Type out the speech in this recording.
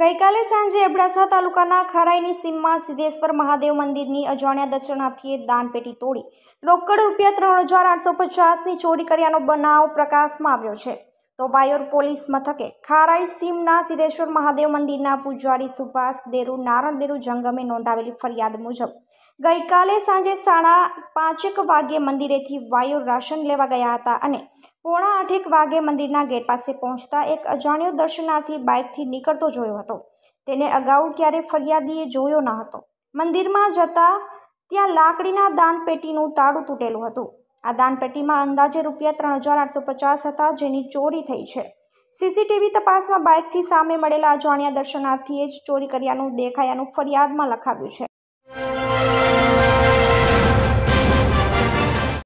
ગઈકાલે સાંજે અબડાસા તાલુકાના ખારાઈની સીમમાં સિદ્ધેશ્વર મહાદેવ મંદિરની અજાણ્યા દર્શનાર્થીએ દાનપેટી તોડી રોકડ રૂપિયા ત્રણ હજાર આઠસો પચાસની ચોરી કર્યાનો બનાવ પ્રકાશમાં આવ્યો છે તો વાયોર પોલીસ મથકે ખારાઈ સીમના સિદ્ધેશ્વર મહાદેવ મંદિરના પૂજારી સુભાષ દેરુ નારણ દેરુ જંગમે નોંધાવેલી ફરિયાદ મુજબ ગઈકાલે સાંજે સાડા પાંચેક વાગ્યે મંદિરેથી વાયુ રાશન લેવા ગયા હતા અને પોણા આઠેક વાગ્યે મંદિરના ગેટ પાસે પહોંચતા એક અજાણ્યો દર્શનાર્થી બાઇકથી નીકળતો જોયો હતો તેને અગાઉ ક્યારે ફરિયાદીએ જોયો ન હતો મંદિરમાં જતા ત્યાં લાકડીના દાનપેટીનું તાળું તૂટેલું હતું આ દાનપેટીમાં અંદાજે રૂપિયા ત્રણ હજાર આઠસો પચાસ હતા જેની ચોરી થઈ છે સીસીટીવી તપાસમાં બાઇકથી સામે મળેલા અજાણ્યા દર્શનાર્થીએ જ ચોરી કર્યાનું દેખાયાનું ફરિયાદમાં લખાવ્યું છે